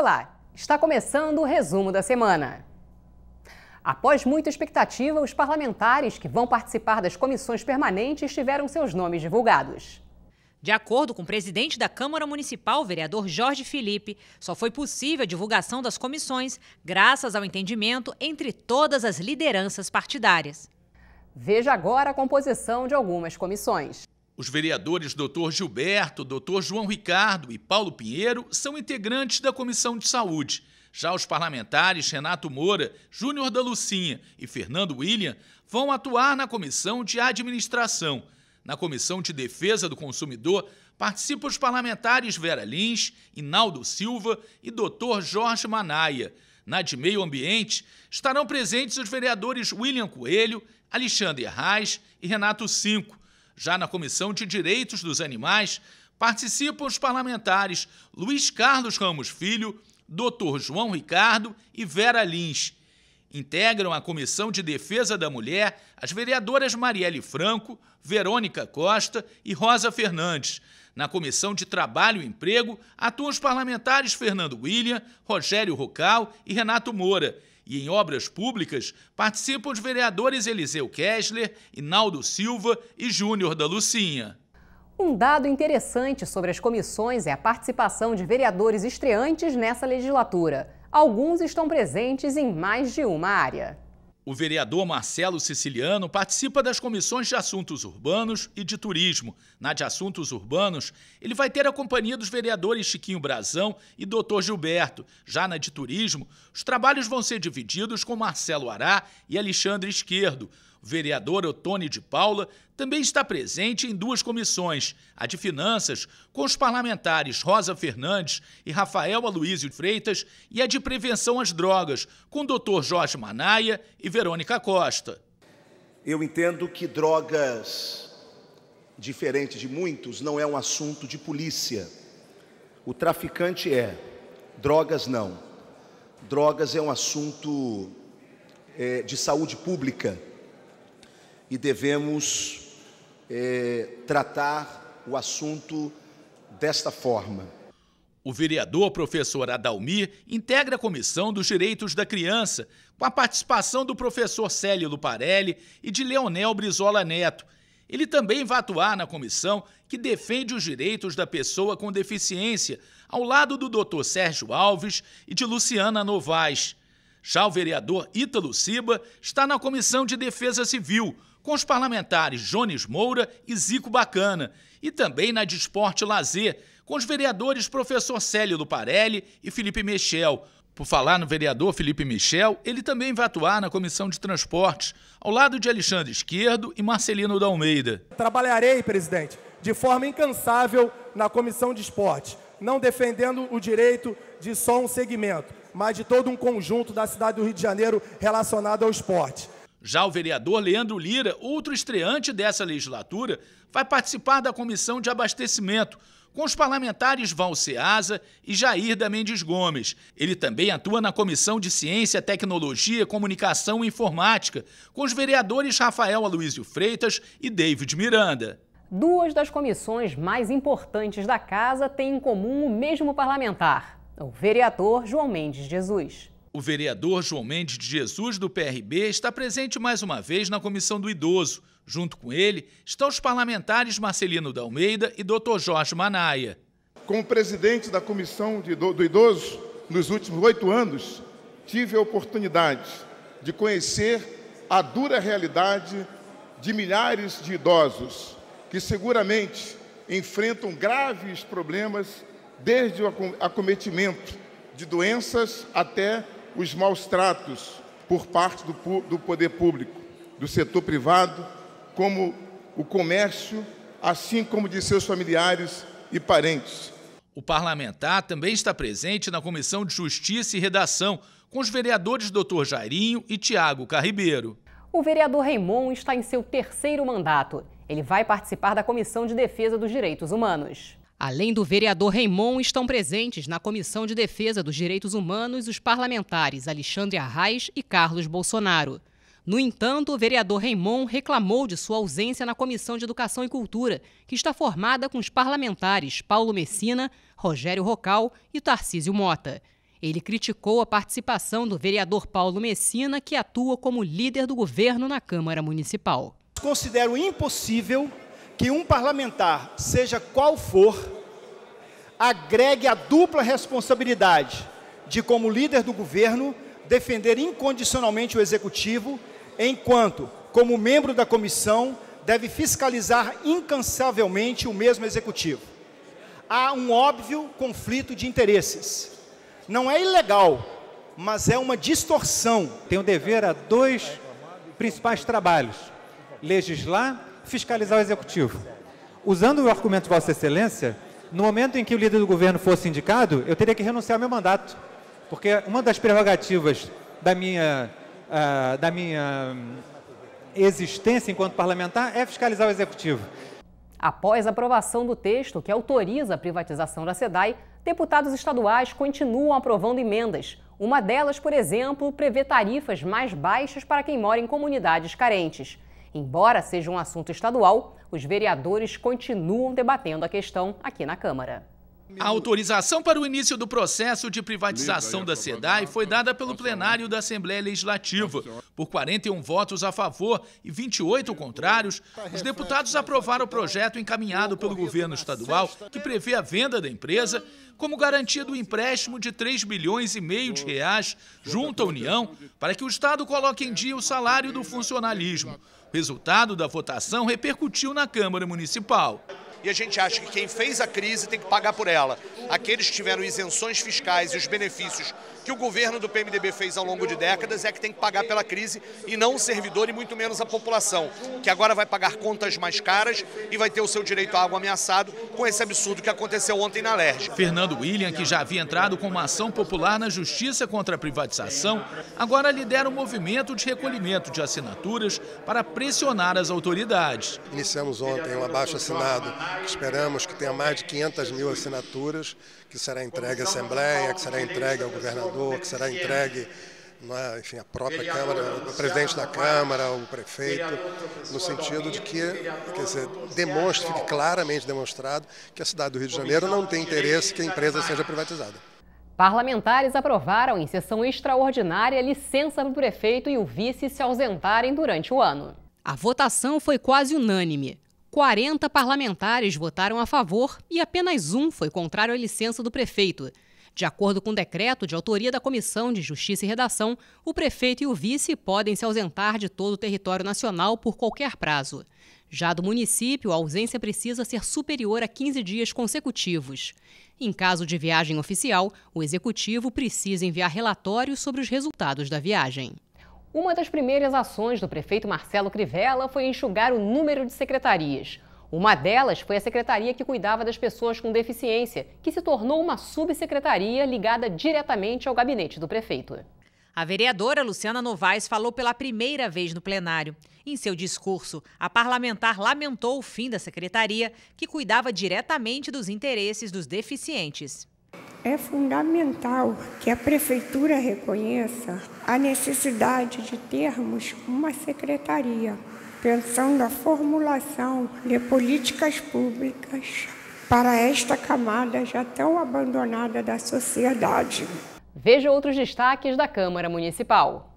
Olá, está começando o resumo da semana. Após muita expectativa, os parlamentares que vão participar das comissões permanentes tiveram seus nomes divulgados. De acordo com o presidente da Câmara Municipal, vereador Jorge Felipe, só foi possível a divulgação das comissões graças ao entendimento entre todas as lideranças partidárias. Veja agora a composição de algumas comissões. Os vereadores Dr. Gilberto, Dr. João Ricardo e Paulo Pinheiro são integrantes da Comissão de Saúde. Já os parlamentares Renato Moura, Júnior da Lucinha e Fernando William vão atuar na Comissão de Administração. Na Comissão de Defesa do Consumidor participam os parlamentares Vera Lins, Inaldo Silva e Dr. Jorge Manaia. Na de Meio Ambiente estarão presentes os vereadores William Coelho, Alexandre Reis e Renato Cinco. Já na Comissão de Direitos dos Animais, participam os parlamentares Luiz Carlos Ramos Filho, Dr. João Ricardo e Vera Lins. Integram a Comissão de Defesa da Mulher as vereadoras Marielle Franco, Verônica Costa e Rosa Fernandes. Na Comissão de Trabalho e Emprego atuam os parlamentares Fernando William, Rogério Rocal e Renato Moura e em obras públicas participam os vereadores Eliseu Kessler, Inaldo Silva e Júnior da Lucinha. Um dado interessante sobre as comissões é a participação de vereadores estreantes nessa legislatura. Alguns estão presentes em mais de uma área. O vereador Marcelo Siciliano participa das comissões de assuntos urbanos e de turismo. Na de assuntos urbanos, ele vai ter a companhia dos vereadores Chiquinho Brazão e Dr. Gilberto. Já na de turismo, os trabalhos vão ser divididos com Marcelo Ará e Alexandre Esquerdo. O vereador Otônio de Paula também está presente em duas comissões, a de Finanças, com os parlamentares Rosa Fernandes e Rafael Aloysio Freitas, e a de Prevenção às Drogas, com o doutor Jorge Manaia e Verônica Costa. Eu entendo que drogas, diferente de muitos, não é um assunto de polícia. O traficante é, drogas não. Drogas é um assunto é, de saúde pública e devemos é, tratar o assunto desta forma. O vereador professor Adalmir integra a Comissão dos Direitos da Criança, com a participação do professor Célio Luparelli e de Leonel Brizola Neto. Ele também vai atuar na comissão que defende os direitos da pessoa com deficiência, ao lado do Dr. Sérgio Alves e de Luciana Novaes. Já o vereador Ítalo Ciba está na Comissão de Defesa Civil, com os parlamentares Jones Moura e Zico Bacana, e também na de Esporte Lazer, com os vereadores professor Célio do Parelli e Felipe Michel. Por falar no vereador Felipe Michel, ele também vai atuar na Comissão de Transportes, ao lado de Alexandre Esquerdo e Marcelino da Almeida. Trabalharei, presidente, de forma incansável na Comissão de Esportes, não defendendo o direito de só um segmento, mas de todo um conjunto da cidade do Rio de Janeiro relacionado ao esporte. Já o vereador Leandro Lira, outro estreante dessa legislatura, vai participar da comissão de abastecimento, com os parlamentares Val e Jair da Mendes Gomes. Ele também atua na Comissão de Ciência, Tecnologia, Comunicação e Informática, com os vereadores Rafael Aloysio Freitas e David Miranda. Duas das comissões mais importantes da casa têm em comum o mesmo parlamentar, o vereador João Mendes Jesus. O vereador João Mendes de Jesus, do PRB, está presente mais uma vez na Comissão do Idoso. Junto com ele estão os parlamentares Marcelino da Almeida e Dr. Jorge Manaia. Como presidente da Comissão do Idoso, nos últimos oito anos, tive a oportunidade de conhecer a dura realidade de milhares de idosos que seguramente enfrentam graves problemas desde o acometimento de doenças até os maus tratos por parte do, do poder público, do setor privado, como o comércio, assim como de seus familiares e parentes. O parlamentar também está presente na Comissão de Justiça e Redação, com os vereadores Dr. Jairinho e Tiago Carribeiro. O vereador Raimon está em seu terceiro mandato. Ele vai participar da Comissão de Defesa dos Direitos Humanos. Além do vereador Reimon, estão presentes na Comissão de Defesa dos Direitos Humanos os parlamentares Alexandre Arraes e Carlos Bolsonaro. No entanto, o vereador Reimon reclamou de sua ausência na Comissão de Educação e Cultura, que está formada com os parlamentares Paulo Messina, Rogério Rocal e Tarcísio Mota. Ele criticou a participação do vereador Paulo Messina, que atua como líder do governo na Câmara Municipal. Considero impossível que um parlamentar, seja qual for, agregue a dupla responsabilidade de, como líder do governo, defender incondicionalmente o executivo, enquanto, como membro da comissão, deve fiscalizar incansavelmente o mesmo executivo. Há um óbvio conflito de interesses. Não é ilegal, mas é uma distorção. Tenho dever a dois principais trabalhos: legislar fiscalizar o executivo. Usando o argumento de Vossa Excelência, no momento em que o líder do governo fosse indicado, eu teria que renunciar ao meu mandato. Porque uma das prerrogativas da minha, uh, da minha existência enquanto parlamentar é fiscalizar o executivo. Após a aprovação do texto que autoriza a privatização da SEDAI, deputados estaduais continuam aprovando emendas. Uma delas, por exemplo, prevê tarifas mais baixas para quem mora em comunidades carentes. Embora seja um assunto estadual, os vereadores continuam debatendo a questão aqui na Câmara. A autorização para o início do processo de privatização da SEDAI foi dada pelo plenário da Assembleia Legislativa. Por 41 votos a favor e 28 tá contrários, os deputados aprovaram o projeto encaminhado pelo governo estadual, que prevê a venda da empresa, como garantia do empréstimo de 3 bilhões e meio de reais tá junto à União, para que o Estado coloque em dia o salário do funcionalismo. O resultado da votação repercutiu na Câmara Municipal e a gente acha que quem fez a crise tem que pagar por ela. Aqueles que tiveram isenções fiscais e os benefícios que o governo do PMDB fez ao longo de décadas é que tem que pagar pela crise e não o servidor e muito menos a população, que agora vai pagar contas mais caras e vai ter o seu direito à água ameaçado com esse absurdo que aconteceu ontem na LERJ. Fernando William, que já havia entrado com uma ação popular na justiça contra a privatização, agora lidera o um movimento de recolhimento de assinaturas para pressionar as autoridades. Iniciamos ontem um abaixo assinado Esperamos que tenha mais de 500 mil assinaturas, que será entregue à Assembleia, que será entregue ao governador, que será entregue é, enfim, a própria Câmara, o presidente da Câmara, o prefeito, no sentido de que, quer dizer, demonstre, fique claramente demonstrado que a cidade do Rio de Janeiro não tem interesse que a empresa seja privatizada. Parlamentares aprovaram em sessão extraordinária licença do prefeito e o vice se ausentarem durante o ano. A votação foi quase unânime. 40 parlamentares votaram a favor e apenas um foi contrário à licença do prefeito. De acordo com o um decreto de autoria da Comissão de Justiça e Redação, o prefeito e o vice podem se ausentar de todo o território nacional por qualquer prazo. Já do município, a ausência precisa ser superior a 15 dias consecutivos. Em caso de viagem oficial, o executivo precisa enviar relatórios sobre os resultados da viagem. Uma das primeiras ações do prefeito Marcelo Crivella foi enxugar o número de secretarias. Uma delas foi a secretaria que cuidava das pessoas com deficiência, que se tornou uma subsecretaria ligada diretamente ao gabinete do prefeito. A vereadora Luciana Novaes falou pela primeira vez no plenário. Em seu discurso, a parlamentar lamentou o fim da secretaria, que cuidava diretamente dos interesses dos deficientes. É fundamental que a Prefeitura reconheça a necessidade de termos uma secretaria, pensando a formulação de políticas públicas para esta camada já tão abandonada da sociedade. Veja outros destaques da Câmara Municipal.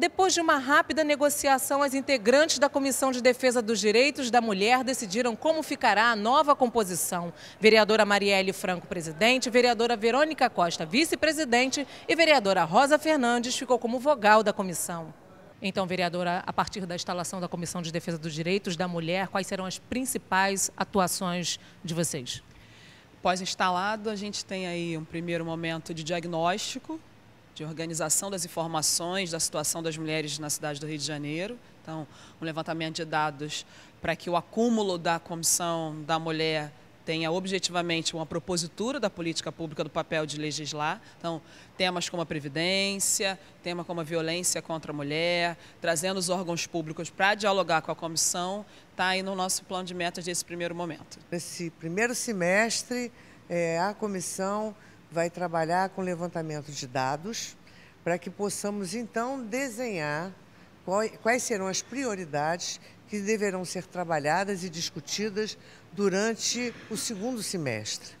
Depois de uma rápida negociação, as integrantes da Comissão de Defesa dos Direitos da Mulher decidiram como ficará a nova composição. Vereadora Marielle Franco, presidente, vereadora Verônica Costa, vice-presidente e vereadora Rosa Fernandes ficou como vogal da comissão. Então, vereadora, a partir da instalação da Comissão de Defesa dos Direitos da Mulher, quais serão as principais atuações de vocês? Pós-instalado, a gente tem aí um primeiro momento de diagnóstico de organização das informações da situação das mulheres na cidade do Rio de Janeiro. Então, um levantamento de dados para que o acúmulo da Comissão da Mulher tenha objetivamente uma propositura da política pública do papel de legislar. Então, temas como a previdência, tema como a violência contra a mulher, trazendo os órgãos públicos para dialogar com a comissão, está aí no nosso plano de metas desse primeiro momento. Nesse primeiro semestre, é, a comissão vai trabalhar com levantamento de dados para que possamos então desenhar quais serão as prioridades que deverão ser trabalhadas e discutidas durante o segundo semestre.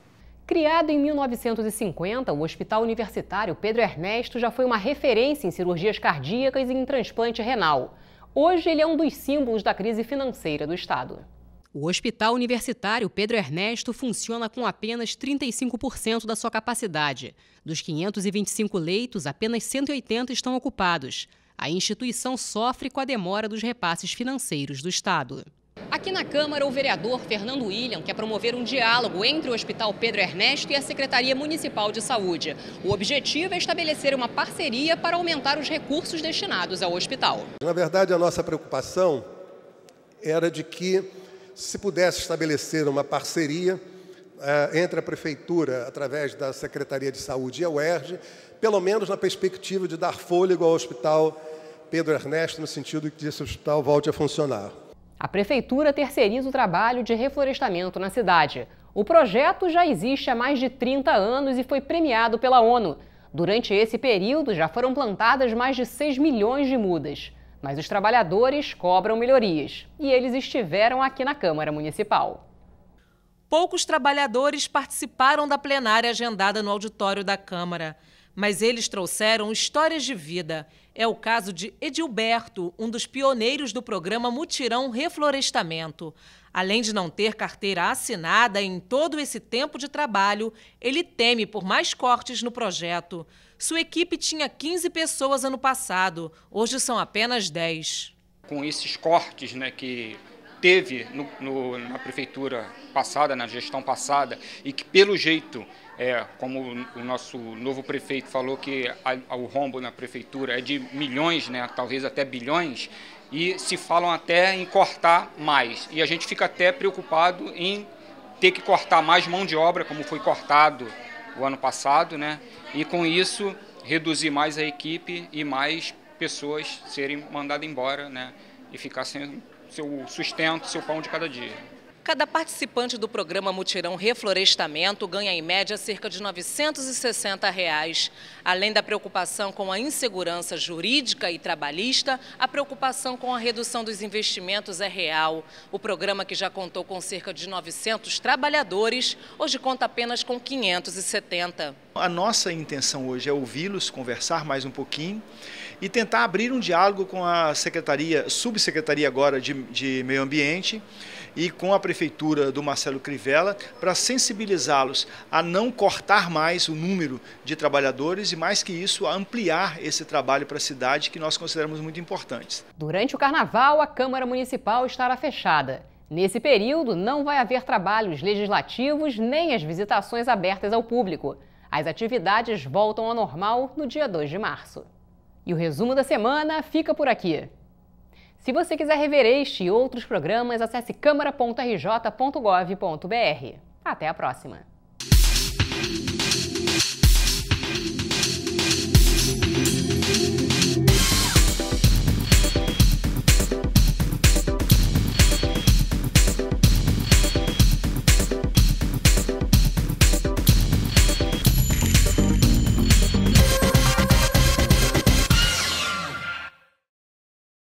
Criado em 1950, o Hospital Universitário Pedro Ernesto já foi uma referência em cirurgias cardíacas e em transplante renal. Hoje, ele é um dos símbolos da crise financeira do Estado. O Hospital Universitário Pedro Ernesto funciona com apenas 35% da sua capacidade. Dos 525 leitos, apenas 180 estão ocupados. A instituição sofre com a demora dos repasses financeiros do Estado. Aqui na Câmara, o vereador Fernando William quer promover um diálogo entre o Hospital Pedro Ernesto e a Secretaria Municipal de Saúde. O objetivo é estabelecer uma parceria para aumentar os recursos destinados ao hospital. Na verdade, a nossa preocupação era de que se pudesse estabelecer uma parceria uh, entre a Prefeitura, através da Secretaria de Saúde e a UERJ, pelo menos na perspectiva de dar fôlego ao Hospital Pedro Ernesto, no sentido de que esse hospital volte a funcionar. A Prefeitura terceiriza o trabalho de reflorestamento na cidade. O projeto já existe há mais de 30 anos e foi premiado pela ONU. Durante esse período, já foram plantadas mais de 6 milhões de mudas mas os trabalhadores cobram melhorias e eles estiveram aqui na Câmara Municipal. Poucos trabalhadores participaram da plenária agendada no auditório da Câmara, mas eles trouxeram histórias de vida é o caso de Edilberto, um dos pioneiros do programa Mutirão Reflorestamento. Além de não ter carteira assinada em todo esse tempo de trabalho, ele teme por mais cortes no projeto. Sua equipe tinha 15 pessoas ano passado, hoje são apenas 10. Com esses cortes né, que teve no, no, na prefeitura passada, na gestão passada, e que, pelo jeito, é, como o nosso novo prefeito falou que o rombo na prefeitura é de milhões, né, talvez até bilhões, e se falam até em cortar mais. E a gente fica até preocupado em ter que cortar mais mão de obra, como foi cortado o ano passado, né? E com isso reduzir mais a equipe e mais pessoas serem mandadas embora, né? E ficar sem seu sustento, seu pão de cada dia. Cada participante do programa Mutirão Reflorestamento ganha em média cerca de R$ 960. Reais. Além da preocupação com a insegurança jurídica e trabalhista, a preocupação com a redução dos investimentos é real. O programa, que já contou com cerca de 900 trabalhadores, hoje conta apenas com 570. A nossa intenção hoje é ouvi-los, conversar mais um pouquinho e tentar abrir um diálogo com a secretaria, subsecretaria agora de, de meio ambiente e com a prefeitura do Marcelo Crivella para sensibilizá-los a não cortar mais o número de trabalhadores e mais que isso a ampliar esse trabalho para a cidade que nós consideramos muito importante. Durante o carnaval a Câmara Municipal estará fechada. Nesse período não vai haver trabalhos legislativos nem as visitações abertas ao público. As atividades voltam ao normal no dia 2 de março. E o resumo da semana fica por aqui. Se você quiser rever este e outros programas, acesse câmara.rj.gov.br. Até a próxima!